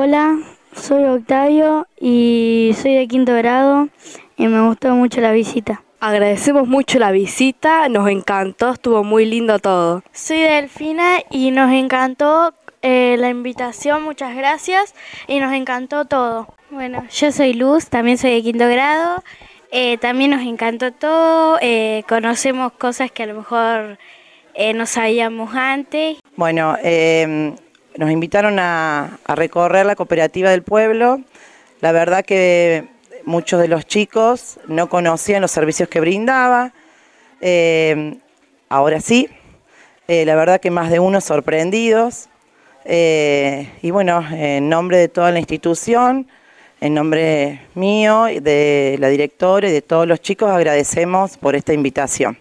Hola, soy Octavio y soy de quinto grado y me gustó mucho la visita. Agradecemos mucho la visita, nos encantó, estuvo muy lindo todo. Soy Delfina y nos encantó eh, la invitación, muchas gracias y nos encantó todo. Bueno, yo soy Luz, también soy de quinto grado, eh, también nos encantó todo, eh, conocemos cosas que a lo mejor no sabíamos antes. Bueno, em, nos invitaron a, recorrer la cooperativa del pueblo. La verdad que muchos de los chicos no conocían los servicios que brindaba. Eh, ahora sí, eh, la verdad que más de uno sorprendidos. Eh, y bueno, en nombre de toda la institución, en nombre mío, de la directora y de todos los chicos, agradecemos por esta invitación.